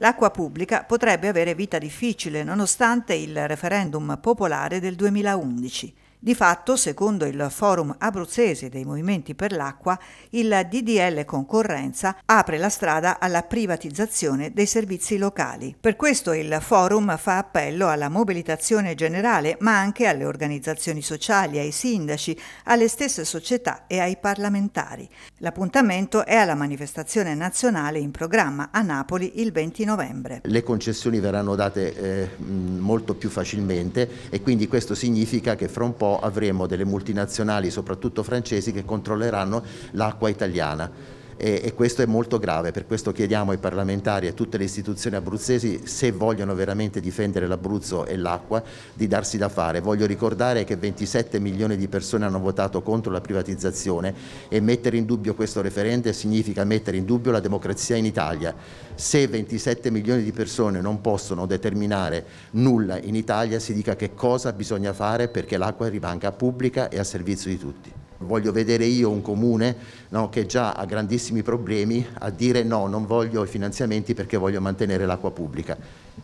L'acqua pubblica potrebbe avere vita difficile nonostante il referendum popolare del 2011. Di fatto, secondo il Forum Abruzzese dei Movimenti per l'Acqua, il DDL Concorrenza apre la strada alla privatizzazione dei servizi locali. Per questo il Forum fa appello alla mobilitazione generale, ma anche alle organizzazioni sociali, ai sindaci, alle stesse società e ai parlamentari. L'appuntamento è alla manifestazione nazionale in programma a Napoli il 20 novembre. Le concessioni verranno date eh, molto più facilmente e quindi questo significa che fra un po' po' avremo delle multinazionali, soprattutto francesi, che controlleranno l'acqua italiana e, e, questo è molto grave, per questo chiediamo ai parlamentari e a tutte le istituzioni abruzzesi se vogliono veramente difendere l'Abruzzo e l'acqua di darsi da fare. Voglio ricordare che 27 milioni di persone hanno votato contro la privatizzazione e mettere in dubbio questo referendum significa mettere in dubbio la democrazia in Italia. Se 27 milioni di persone non possono determinare nulla in Italia si dica che cosa bisogna fare perché l'acqua rimanga pubblica e a servizio di tutti. Voglio vedere io un comune no, che già ha grandissimi problemi a dire no, non voglio i finanziamenti perché voglio mantenere l'acqua pubblica.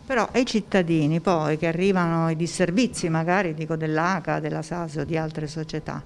Però ai cittadini poi che arrivano i disservizi magari dico dell'ACA, della SASO, di altre società,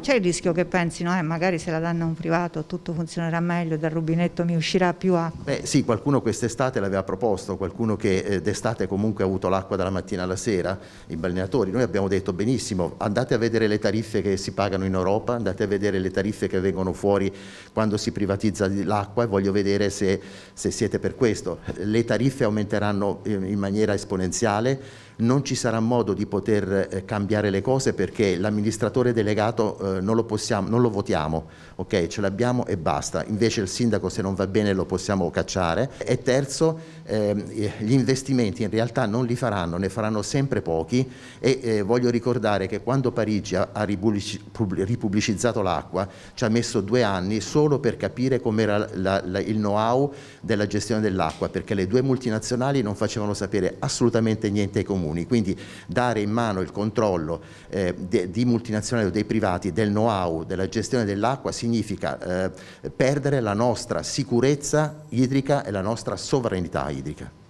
c'è il rischio che pensino, eh, magari se la danno a un privato tutto funzionerà meglio, dal rubinetto mi uscirà più acqua. Beh, sì, qualcuno quest'estate l'aveva proposto, qualcuno che eh, d'estate comunque ha avuto l'acqua dalla mattina alla sera, i balneatori. Noi abbiamo detto benissimo, andate a vedere le tariffe che si pagano in Europa, andate a vedere le tariffe che vengono fuori quando si privatizza l'acqua e voglio vedere se, se siete per questo. Le tariffe aumenteranno eh, in maniera esponenziale non ci sarà modo di poter eh, cambiare le cose perché l'amministratore delegato eh, non, lo possiamo, non, lo votiamo, okay? ce l'abbiamo e basta, invece il sindaco se non va bene lo possiamo cacciare e terzo ehm, eh, gli investimenti in realtà non li faranno, ne faranno sempre pochi e eh, voglio ricordare che quando Parigi ha, ha ripubblicizzato l'acqua ci ha messo due anni solo per capire com'era il know-how della gestione dell'acqua perché le due multinazionali non facevano sapere assolutamente niente ai comuni comuni, quindi dare in mano il controllo eh, de, di multinazionali o dei privati del know-how della gestione dell'acqua significa eh, perdere la nostra sicurezza idrica e la nostra sovranità idrica.